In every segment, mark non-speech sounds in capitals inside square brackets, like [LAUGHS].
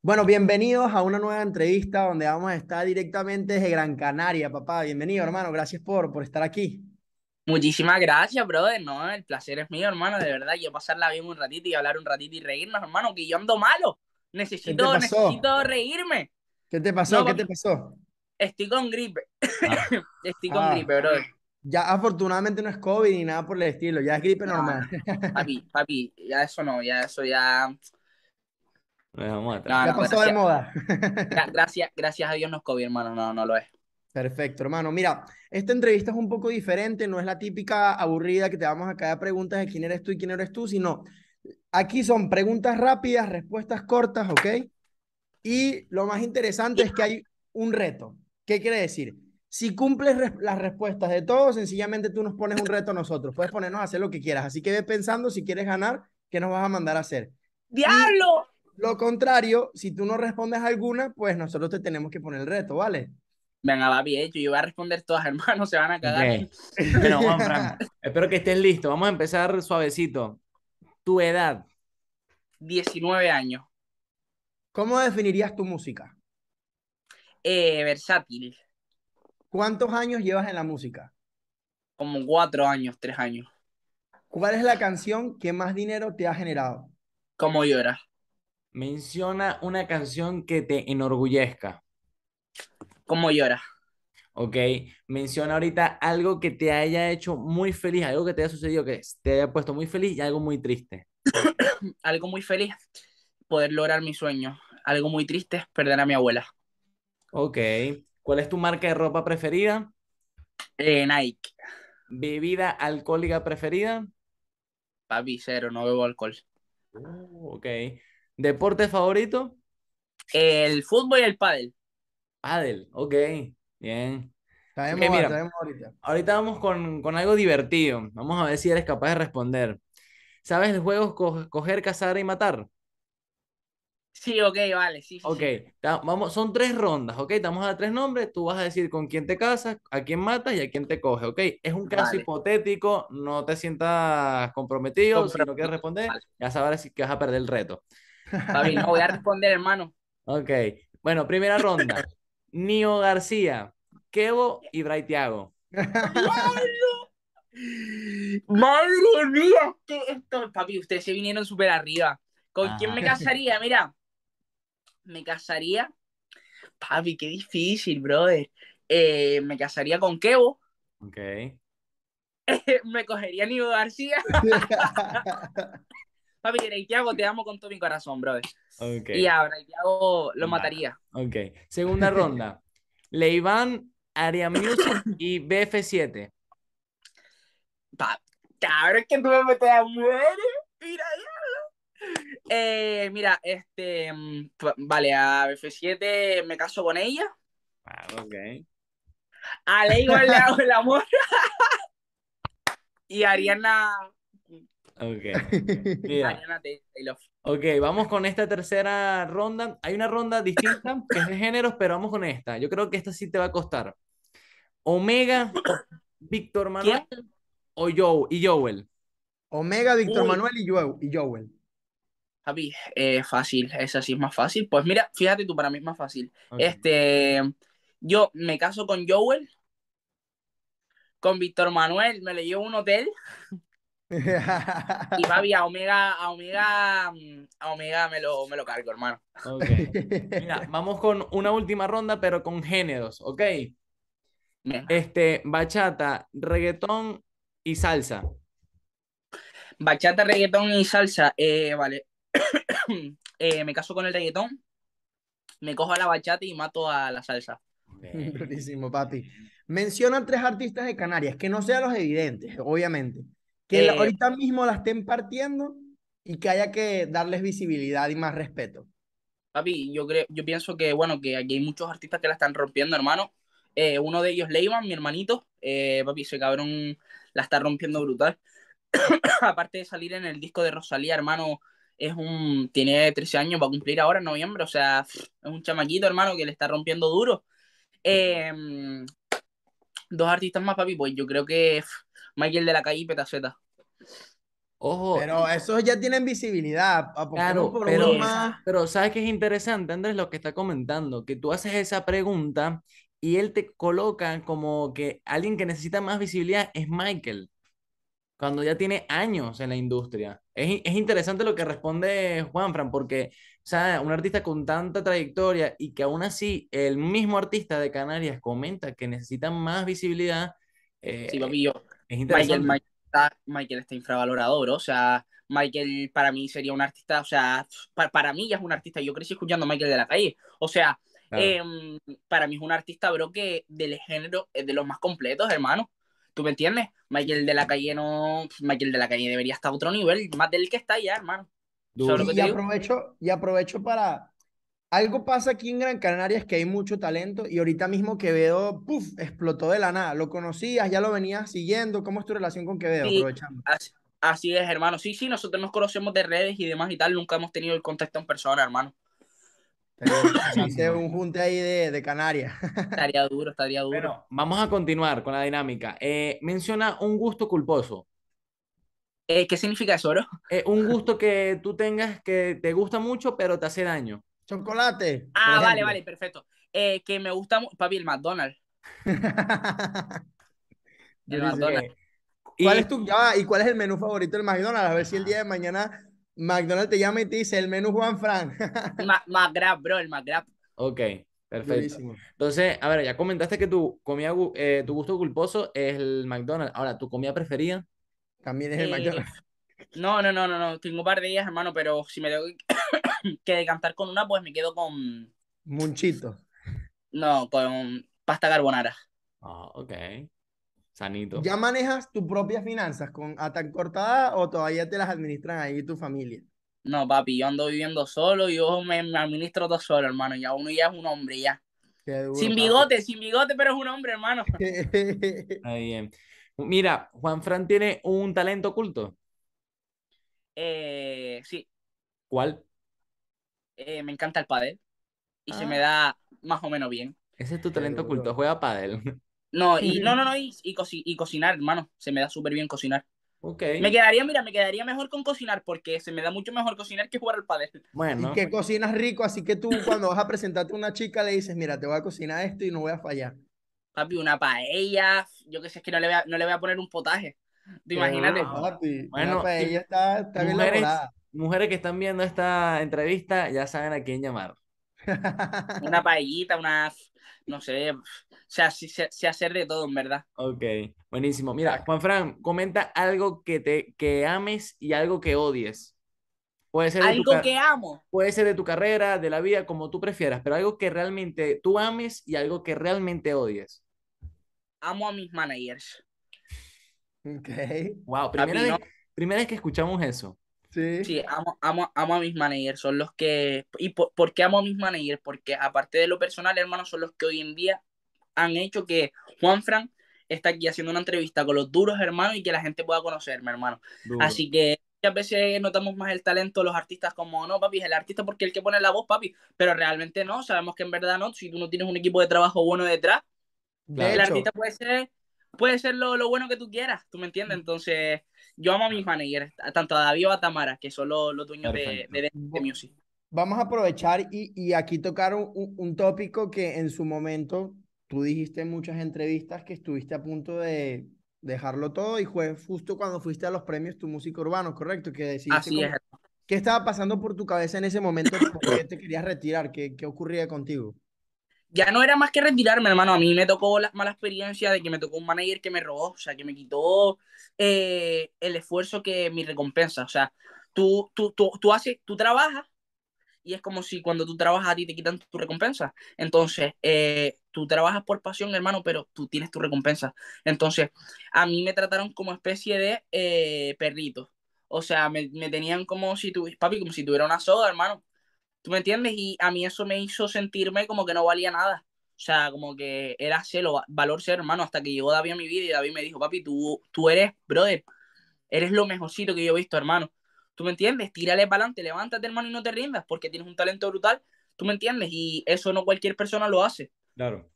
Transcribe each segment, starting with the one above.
Bueno, bienvenidos a una nueva entrevista donde vamos a estar directamente desde Gran Canaria, papá. Bienvenido, hermano. Gracias por, por estar aquí. Muchísimas gracias, brother. No, el placer es mío, hermano. De verdad, yo pasarla bien un ratito y hablar un ratito y reírnos, hermano, que yo ando malo. Necesito, necesito reírme. ¿Qué te pasó? ¿Qué te pasó? Estoy con gripe. Ah. [LAUGHS] estoy con ah. gripe, brother. Ya afortunadamente no es COVID ni nada por el estilo, ya es gripe normal. papi, papi, ya eso no, ya eso ya de moda. gracias, gracias a Dios nos COVID, hermano. No, no lo es. Perfecto, hermano. Mira, esta entrevista es un poco diferente, no es la típica aburrida que te vamos a caer preguntas de quién eres tú y quién eres tú, sino aquí son preguntas rápidas, respuestas cortas, ¿ok? Y lo más interesante es que hay un reto. ¿Qué quiere decir? Si cumples las respuestas de todos, sencillamente tú nos pones un reto a nosotros. Puedes ponernos a hacer lo que quieras. Así que ve pensando si quieres ganar, ¿qué nos vas a mandar a hacer? ¡Diablo! Lo contrario, si tú no respondes alguna, pues nosotros te tenemos que poner el reto, ¿vale? Venga, va bien, yo voy a responder todas, [LAUGHS] hermano, se van a cagar. Bueno, [LAUGHS] espero que estés listo. Vamos a empezar suavecito. Tu edad. 19 años. ¿Cómo definirías tu música? Eh, versátil. ¿Cuántos años llevas en la música? Como cuatro años, tres años. ¿Cuál es la canción que más dinero te ha generado? Como lloras? Menciona una canción que te enorgullezca. ¿Cómo llora? Ok, menciona ahorita algo que te haya hecho muy feliz, algo que te haya sucedido que te haya puesto muy feliz y algo muy triste. [COUGHS] algo muy feliz, poder lograr mi sueño. Algo muy triste, perder a mi abuela. Ok, ¿cuál es tu marca de ropa preferida? Eh, Nike. ¿Bebida alcohólica preferida? Papi, cero, no bebo alcohol. Oh, ok. ¿Deporte favorito? El fútbol y el pádel. Pádel, ok, bien. Traemos, ahorita. ahorita. vamos con, algo divertido. Vamos a ver si eres capaz de responder. ¿Sabes el juego coger, cazar y matar? Sí, ok, vale, sí. ok, Vamos, son tres rondas, ok. Estamos a tres nombres, tú vas a decir con quién te casas, a quién matas y a quién te coge, ok. Es un caso hipotético, no te sientas comprometido, si no quieres responder, ya sabrás si que vas a perder el reto. Papi, no voy a responder, hermano. Ok. Bueno, primera ronda. Nio García, Kevo y Bray Tiago. ¡Madre mía! ¿Qué esto? Papi, ustedes se vinieron súper arriba. ¿Con quién me casaría? Mira, me casaría. Papi, qué difícil, brother. Eh, me casaría con Kevo. Ok. [LAUGHS] me cogería Nio García. [LAUGHS] Papi, el Tiago, te amo con todo mi corazón, bro. Okay. Y ahora Tiago lo mataría. Ok. Segunda ronda. [LAUGHS] Leiván, Area Music y BF7. Pa es que tú me metes a muerte. Mira, eh, mira, este. Mm, vale, a BF7 me caso con ella. Ah, a Leiván le hago el amor. [LAUGHS] y Ariana [LAUGHS] Ok. vamos con esta tercera ronda. Hay una ronda distinta [LAUGHS] que es de géneros, pero vamos con esta. Yo creo que esta sí te va a costar. Omega, Víctor Manuel y Joel. Omega, Víctor Manuel y, y Joel. Javi, eh, fácil, esa sí es más fácil. Pues mira, fíjate tú, para mí es más fácil. Este, yo me caso con Joel, con Víctor Manuel, me le llevo un hotel y [LAUGHS] papi, a Omega, a Omega, a Omega me lo, me lo cargo, hermano. [LAUGHS] Mira, vamos con una última ronda, pero con géneros, ¿ok? Este, bachata, reggaetón y salsa. Bachata, reggaetón y salsa, eh, vale. [COUGHS] Eh, me caso con el reggaetón, me cojo a la bachata y mato a la salsa. Buenísimo, [LAUGHS] papi. Menciona tres artistas de Canarias, que no sean los evidentes, obviamente. Que eh, ahorita mismo la estén partiendo y que haya que darles visibilidad y más respeto. Papi, yo, creo, yo pienso que, bueno, que aquí hay muchos artistas que la están rompiendo, hermano. Eh, uno de ellos, Leyman, mi hermanito. Eh, papi, ese cabrón la está rompiendo brutal. [COUGHS] Aparte de salir en el disco de Rosalía, hermano, es un, tiene 13 años, va a cumplir ahora en noviembre. O sea, es un chamaquito, hermano, que le está rompiendo duro. Em, dos artistas más, papi, pues yo creo que Michael de la calle y Ojo. Pero esos ya tienen visibilidad. Claro, pero, sabes que es interesante, Andrés, lo que está comentando, que tú haces esa pregunta y él te coloca como que alguien que necesita más visibilidad es Michael, cuando ya tiene años en la industria. Es, interesante lo que responde Juanfran, porque, o sea, un artista con tanta trayectoria y que aún así el mismo artista de Canarias comenta que necesita más visibilidad. Eh, sí, lo yo Michael, está, Michael, infravalorado, bro. O sea, Michael para mí sería un artista, o sea, para, mí ya es un artista. Yo crecí escuchando a Michael de la calle. O sea, em, para mí es un artista, bro, que del género es eh, de los más completos, hermano. ¿Tú me entiendes? Michael de la calle no. Michael de la calle debería estar a otro nivel, más del que está ya, hermano. Y aprovecho, y aprovecho para, algo pasa aquí en Gran Canaria es que hay mucho talento y ahorita mismo Quevedo, puff, explotó de la nada. ¿Lo conocías? ¿Ya lo venías siguiendo? ¿Cómo es tu relación con Quevedo? así, es, hermano. Sí, sí, nosotros nos conocemos de redes y demás y tal. Nunca hemos tenido el contacto en persona, hermano. Hace [LAUGHS] un junte ahí de, Canarias. [LAUGHS] Estaría duro, estaría duro. vamos a continuar con la dinámica. Eh, menciona un gusto culposo. Eh, ¿Qué significa eso, oro? Eh, un gusto que tú tengas que te gusta mucho, pero te hace daño chocolate. Ah, vale, vale, perfecto. Eh, que me gusta, papi, el McDonald's. [LAUGHS] el McDonald's. ¿Cuál y... es tu, ¿Y cuál es el menú favorito del McDonald's? A ver si el día de mañana McDonald's te llama y te dice el menú Juan Fran. [LAUGHS] McGrath, bro, el McGrab. Ok, perfecto. Entonces, a ver, ya comentaste que tu comida, eh, tu gusto culposo es el McDonald's. Ahora, ¿tu comida preferida? También es el eh, McDonald's. No, no, no, no, no. Tengo un par de días, hermano, pero si me tengo [COUGHS] que de cantar con una, pues me quedo con. Munchito. No, con pasta carbonara. Ah, ok. Sanito. ¿Ya manejas tus propias finanzas con a tan cortada o todavía te las administran ahí tu familia? No, papi, yo ando viviendo solo, yo me, me administro todo solo, hermano. Ya uno ya es un hombre, ya. sin bigote, sin bigote, pero es un hombre, hermano. [LAUGHS] Está bien. Mira, Juan Fran tiene un talento oculto. Eh, sí. ¿Cuál? Eh, me encanta el pádel y se me ah. da más o menos bien. Ese es tu talento oculto, juega pádel. [LAUGHS] No, y [LAUGHS] no, no, no, y, cocinar, hermano, se me da súper bien cocinar. Okay. Me quedaría, mira, me quedaría mejor con cocinar porque se me da mucho mejor cocinar que jugar al pádel. Bueno. Y que cocinas rico, así que tú cuando vas a presentarte a una chica le dices, mira, te voy a cocinar esto y no voy a fallar. Papi, una paella, yo qué sé, es que no le voy a, poner un potaje. Te imagínate. bueno, una paella está, está bien mujeres, mujeres que están viendo esta entrevista ya saben a quién llamar. [LAUGHS] una paellita, una, no sé, se, hace se, hacer de todo, en verdad. Ok, buenísimo. Mira, juan Fran, comenta algo que te que ames y algo que odies. Puede ser algo que amo. Puede ser de tu carrera, de la vida, como tú prefieras, pero algo que realmente tú ames y algo que realmente odies. Amo a mis managers. Ok. Wow, primera, primera vez que escuchamos eso. Sí, amo, amo, a mis managers, son los que... ¿Y por, qué amo a mis managers? Porque aparte de lo personal, hermano, son los que hoy en día han hecho que Juan Frank está aquí haciendo una entrevista con los duros hermano, y que la gente pueda conocerme, hermano. Así que a veces notamos más el talento de los artistas como, no, papi, es el artista porque el que pone la voz, papi, pero realmente no, sabemos que en verdad no, si tú no tienes un equipo de trabajo bueno detrás, el artista puede ser puede ser lo, bueno que tú quieras, ¿tú me entiendes? Entonces, yo amo a mis managers, tanto a David o a Tamara, que son los, dueños de, de, Music. Vamos a aprovechar y, aquí tocar un, tópico que en su momento tú dijiste en muchas entrevistas que estuviste a punto de dejarlo todo y fue justo cuando fuiste a los premios tu música urbano, ¿correcto? Que decías Así ¿Qué estaba pasando por tu cabeza en ese momento? que te querías retirar? ¿Qué, qué ocurría contigo? ya no era más que retirarme, hermano. A mí me tocó la mala experiencia de que me tocó un manager que me robó, o sea, que me quitó eh, el esfuerzo que mi recompensa. O sea, tú, tú, haces, tú trabajas y es como si cuando tú trabajas a ti te quitan tu recompensa. Entonces, eh, tú trabajas por pasión, hermano, pero tú tienes tu recompensa. Entonces, a mí me trataron como especie de eh, perrito. O sea, me, me, tenían como si tu, papi, como si tuviera una soda, hermano. ¿Tú me entiendes? Y a mí eso me hizo sentirme como que no valía nada. O sea, como que era celo, valor ser hermano, hasta que llegó David a mi vida y David me dijo, papi, tú, tú eres, brother, eres lo mejorcito que yo he visto, hermano. ¿Tú me entiendes? Tírale para adelante, levántate, hermano, y no te rindas, porque tienes un talento brutal. ¿Tú me entiendes? Y eso no cualquier persona lo hace. Claro.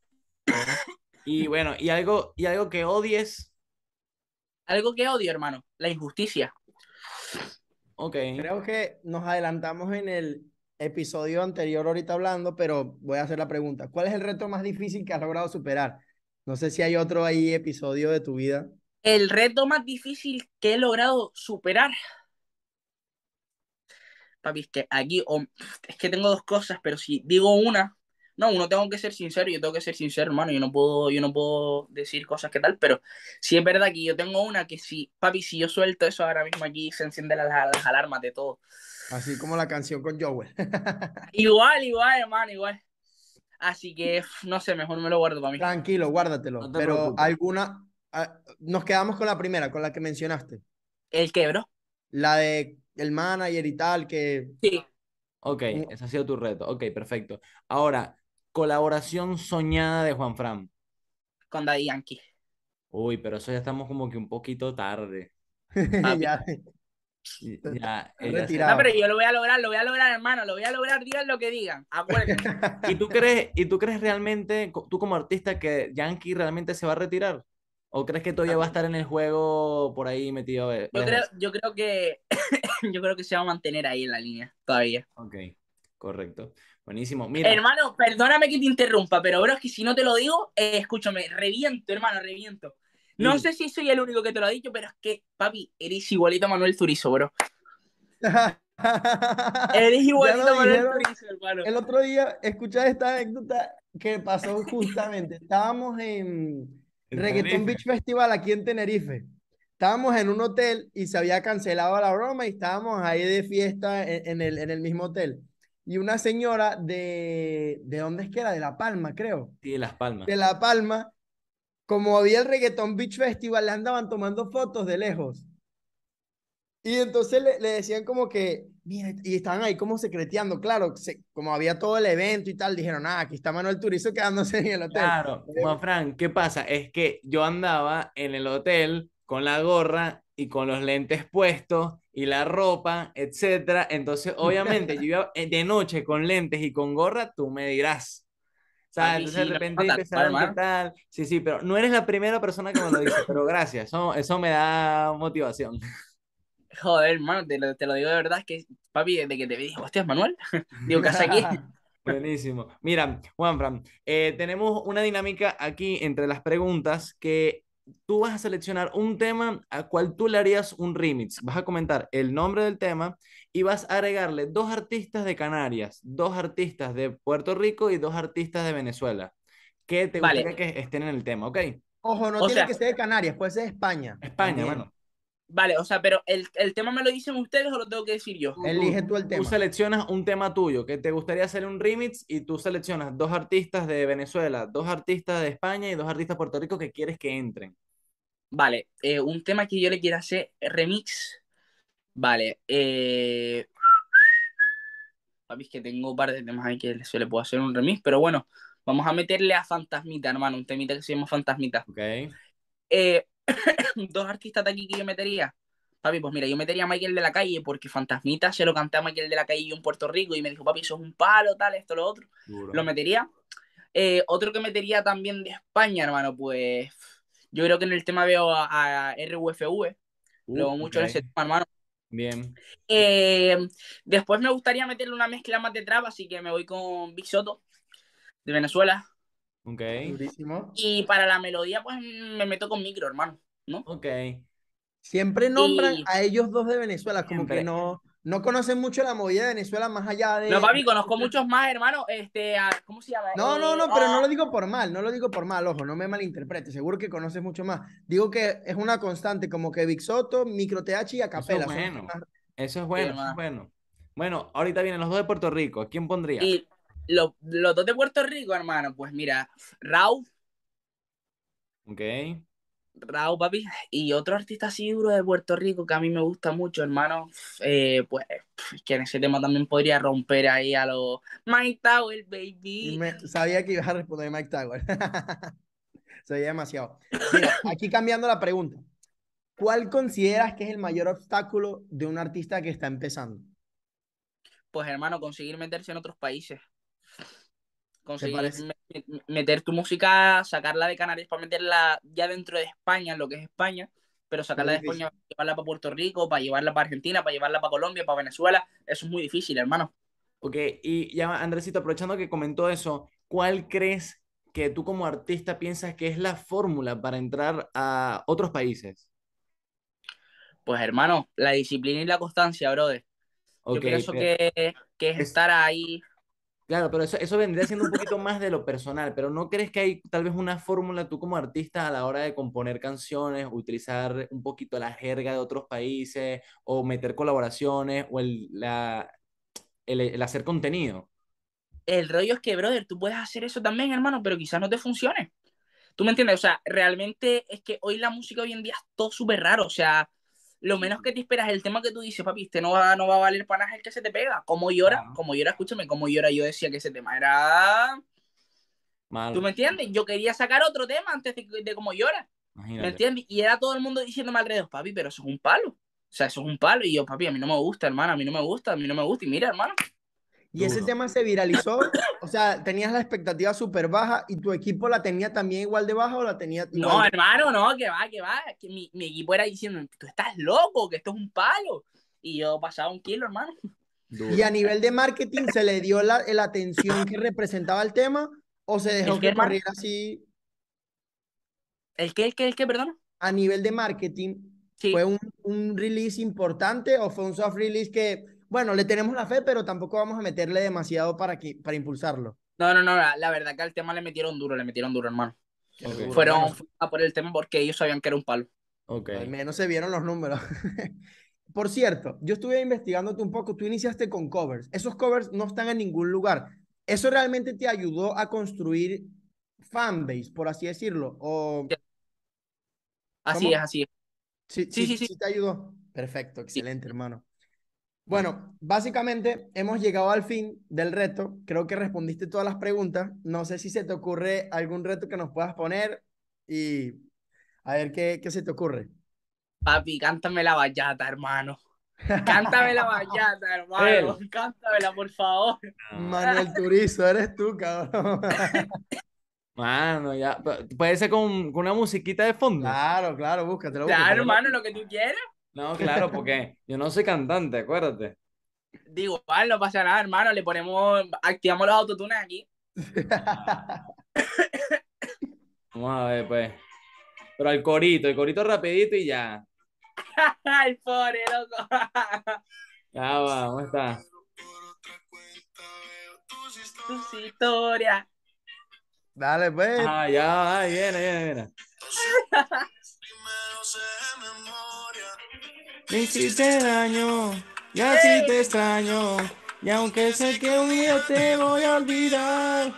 [COUGHS] y bueno, y algo, y algo que odies. Algo que odio, hermano, la injusticia. Ok. Creo que nos adelantamos en el episodio anterior ahorita hablando, pero voy a hacer la pregunta. ¿Cuál es el reto más difícil que has logrado superar? No sé si hay otro ahí episodio de tu vida. El reto más difícil que he logrado superar. Papi, es que aquí oh, es que tengo dos cosas, pero si digo una, no, uno tengo que ser sincero, yo tengo que ser sincero, hermano, yo no puedo, yo no puedo decir cosas que tal, pero si es verdad que yo tengo una que si, papi, si yo suelto eso ahora mismo aquí, se encienden las alarmas de todo. Así como la canción con Joel. [LAUGHS] igual, igual, hermano, igual. Así que, no sé, mejor me lo guardo para mí. Tranquilo, guárdatelo. pero alguna, ah, nos quedamos con la primera, con la que mencionaste. ¿El qué, bro? La de el manager y tal, que... Sí. Ok, ese ha sido tu reto. Ok, perfecto. Ahora, colaboración soñada de Juan Fran. Con Daddy Yankee. Uy, pero eso ya estamos como que un poquito tarde. [LAUGHS] ya. Ya, no, pero yo lo voy a lograr, lo voy a lograr, hermano, lo voy a lograr, digan lo que digan, [LAUGHS] ¿Y tú crees, y tú crees realmente, tú como artista, que Yankee realmente se va a retirar? ¿O crees que todavía va a estar en el juego por ahí metido? Eh, yo, creo, yo creo, que [COUGHS] yo creo que se va a mantener ahí en la línea todavía. Ok, correcto. Buenísimo. Hermano, perdóname que te interrumpa, pero ahora es que si no te lo digo, eh, escúchame, reviento, hermano, reviento. No sé si soy el único que te lo ha dicho, pero es que, papi, eres igualito a Manuel Turizo, bro. [LAUGHS] eres igualito a Manuel Turizo, hermano. El otro día escuché esta anécdota que pasó justamente. Estábamos en Reggaeton Beach Festival aquí en Tenerife. Estábamos en un hotel y se había cancelado la broma y estábamos ahí de fiesta en, el, en el mismo hotel y una señora de, ¿de dónde es que era? De La Palma, creo. Sí, de Las Palmas. De La Palma, como había el Reggaeton Beach Festival, le andaban tomando fotos de lejos. Y entonces le, decían como que, mira, y estaban ahí como secreteando, claro, como había todo el evento y tal, dijeron, ah, aquí está Manuel Turizo quedándose en el hotel. Claro, eh, Juan Fran, ¿qué pasa? Es que yo andaba en el hotel con la gorra y con los lentes puestos y la ropa, etcétera. Entonces, obviamente, yo iba [LAUGHS] de noche con lentes y con gorra, tú me dirás. O sea, entonces de repente tal? Sí, sí, pero no eres la primera persona que me lo dice, pero gracias, eso, me da motivación. [LAUGHS] Joder, hermano, te lo, te lo digo de verdad, es que, papi, desde que te vi, hostias, Manuel, [LAUGHS] digo, ¿qué aquí? [LAUGHS] Buenísimo. Mira, Juanfran, eh, tenemos una dinámica aquí entre las preguntas que tú vas a seleccionar un tema a cual tú le harías un remix. Vas a comentar el nombre del tema y vas a agregarle dos artistas de Canarias, dos artistas de Puerto Rico y dos artistas de Venezuela. Que te vale. gustaría que estén en el tema, ¿ok? Ojo, no tiene que ser de Canarias, puede ser de España. España, bueno. Vale, o sea, pero el, tema me lo dicen ustedes o lo tengo que decir yo. Elige tú el tema. Tú seleccionas un tema tuyo, que te gustaría hacer un remix y tú seleccionas dos artistas de Venezuela, dos artistas de España y dos artistas de Puerto Rico que quieres que entren. Vale, eh, un tema que yo le quiera hacer remix. Vale, eh... papi, es que tengo un par de temas ahí que se le puedo hacer un remix, pero bueno, vamos a meterle a Fantasmita, hermano, un temita que se llama Fantasmita. Ok. Eh, [COUGHS] dos artistas de aquí que yo metería. Papi, pues mira, yo metería a Michael de la calle porque Fantasmita se lo canté a Michael de la calle yo en Puerto Rico y me dijo, papi, eso es un palo, tal, esto, lo otro. Lo metería. Eh, otro que metería también de España, hermano, pues yo creo que en el tema veo a, a RUFV. Eh. Uh, mucho en ese tema, hermano. Bien. Eh, después me gustaría meterle una mezcla más de traba así que me voy con Big Soto de Venezuela. Ok. Durísimo. Y para la melodía, pues me meto con micro, hermano, ¿no? Ok. Siempre nombran a ellos dos de Venezuela, como que no, no conocen mucho la movida de Venezuela más allá de. No, papi, conozco muchos más, hermano. Este, ¿cómo se llama? No, no, no, pero no ah. lo digo por mal, no lo digo por mal, ojo, no me malinterprete. Seguro que conoces mucho más. Digo que es una constante, como que Vic Soto, Micro TH y Acapela. Eso es bueno, eso es bueno, bueno. ahorita vienen los dos de Puerto Rico. quién pondría? los dos de Puerto Rico, hermano, pues mira, Rau. Ok. Rau, papi. Y otro artista seguro de Puerto Rico que a mí me gusta mucho, hermano. Eh, pues que en ese tema también podría romper ahí a los Mike Tower, baby. sabía que ibas a responder Mike Tower. Sabía [LAUGHS] demasiado. aquí cambiando la pregunta. ¿Cuál consideras que es el mayor obstáculo de un artista que está empezando? Pues hermano, conseguir meterse en otros países conseguir meter tu música, sacarla de Canarias para meterla ya dentro de España, lo que es España, pero sacarla de España para llevarla para Puerto Rico, para llevarla para Argentina, para llevarla para Colombia, para Venezuela, eso es muy difícil, hermano. Ok, y ya Andresito, aprovechando que comentó eso, ¿cuál crees que tú como artista piensas que es la fórmula para entrar a otros países? Pues hermano, la disciplina y la constancia, brother. Yo pienso que, es estar ahí Claro, pero eso, eso vendría siendo un poquito más de lo personal, pero ¿no crees que hay tal vez una fórmula tú como artista a la hora de componer canciones, utilizar un poquito la jerga de otros países o meter colaboraciones o el, la, el, el hacer contenido? El rollo es que, brother, tú puedes hacer eso también, hermano, pero quizás no te funcione. ¿Tú me entiendes? O sea, realmente es que hoy la música hoy en día es todo súper raro. O sea, lo menos que te esperas el tema que tú dices, papi, este no va, no va a valer para nada el que se te pega. ¿Cómo llora, como llora, escúchame, ¿cómo llora, yo decía que ese tema era. ¿Tú me entiendes? Yo quería sacar otro tema antes de, de cómo llora. ¿Me entiendes? Y era todo el mundo diciéndome alrededor, papi, pero eso es un palo. O sea, eso es un palo. Y yo, papi, a mí no me gusta, hermano, a mí no me gusta, a mí no me gusta. Y mira, hermano, y ese tema se viralizó, o sea, tenías la expectativa súper baja y tu equipo la tenía también igual de baja o la tenía... no, hermano, no, que va, que va. mi, equipo era diciendo, tú estás loco, que esto es un palo. Y yo pasaba un kilo, hermano. Y a nivel de marketing, ¿se le dio la, atención que representaba el tema o se dejó que corriera así? ¿El qué, el qué, el qué, perdón? A nivel de marketing, ¿fue un, un release importante o fue un soft release que bueno, le tenemos la fe, pero tampoco vamos a meterle demasiado para, que, para impulsarlo. No, no, no, la, verdad que al tema le metieron duro, le metieron duro, hermano. Fueron a por el tema porque ellos sabían que era un palo. Okay. Al menos se vieron los números. [LAUGHS] por cierto, yo estuve investigándote un poco, tú iniciaste con covers. Esos covers no están en ningún lugar. ¿Eso realmente te ayudó a construir fanbase, por así decirlo? O... Así es, así es. Sí sí, sí, sí, te ayudó. Perfecto, excelente, hermano. Bueno, básicamente hemos llegado al fin del reto. Creo que respondiste todas las preguntas. No sé si se te ocurre algún reto que nos puedas poner y a ver qué, qué se te ocurre. Papi, cántame la vallata hermano. Cántame la vallata [LAUGHS] hermano. Cántamela, por favor. Manuel [LAUGHS] Turizo, eres tú, cabrón. [LAUGHS] Mano, ya. Puede ser con, una musiquita de fondo. Claro, claro, búscatelo. Claro, hermano, lo que tú quieras. No, claro, porque yo no soy cantante, acuérdate. Digo, igual no pasa nada, hermano, le ponemos, activamos los autotunes aquí. [LAUGHS] Vamos a ver, pues. Pero al corito, el corito rapidito y ya. [LAUGHS] el pobre loco. [LAUGHS] ya va, ¿cómo está? Tus historias. Dale, pues. Ah, ya, ahí viene, viene, viene. Me hiciste daño y así te extraño. Y aunque sé que un día te voy a olvidar,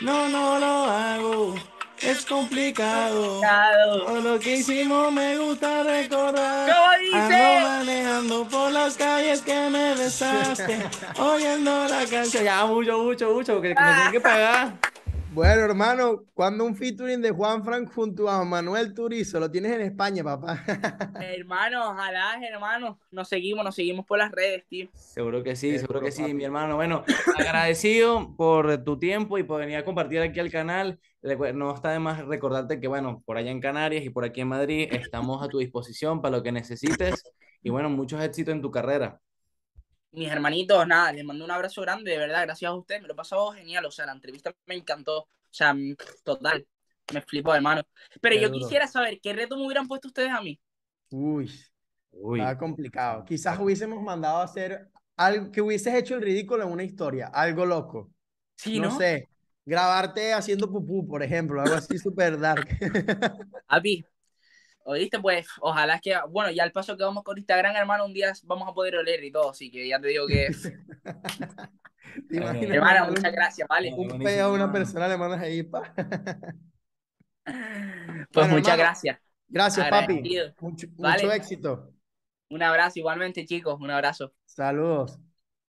no, no lo hago. Es complicado. Todo lo que hicimos me gusta recordar. ¿Cómo Ando manejando por las calles que me [LAUGHS] besaste. oyendo la canción. Ya, mucho, mucho, mucho, que me tienen que [LAUGHS] pagar. Bueno, hermano, cuando un featuring de Juan Frank junto a Manuel Turizo, lo tienes en España, papá. [LAUGHS] hermano, ojalá, hermano, nos seguimos, nos seguimos por las redes, tío. Seguro que sí, seguro, que sí, mi hermano. Bueno, agradecido por tu tiempo y por venir a compartir aquí al canal. No está de más recordarte que, bueno, por allá en Canarias y por aquí en Madrid estamos a tu disposición para lo que necesites. Y bueno, muchos éxitos en tu carrera mis hermanitos, nada, les mando un abrazo grande, de verdad, gracias a ustedes, me lo he pasado genial, o sea, la entrevista me encantó, o sea, mm, total, me flipo de mano. Pero yo quisiera saber, ¿qué reto me hubieran puesto ustedes a mí? Uy, Uy. complicado. Quizás hubiésemos mandado a hacer algo que hubieses hecho el ridículo en una historia, algo loco. Sí, ¿no? sé, grabarte haciendo pupú, por ejemplo, algo así súper [LAUGHS] dark. ti. ¿Oíste? Pues ojalá es que, bueno, ya al paso que vamos con Instagram, hermano, un día vamos a poder oler y todo, así que ya te digo que... [LAUGHS] [LAUGHS] ¿Te hermano, muchas gracias, ¿vale? Un peo a una persona le ahí, pa. [LAUGHS] pues muchas gracias. Gracias, papi. Mucho, éxito. Un abrazo igualmente, chicos. Un abrazo. Saludos.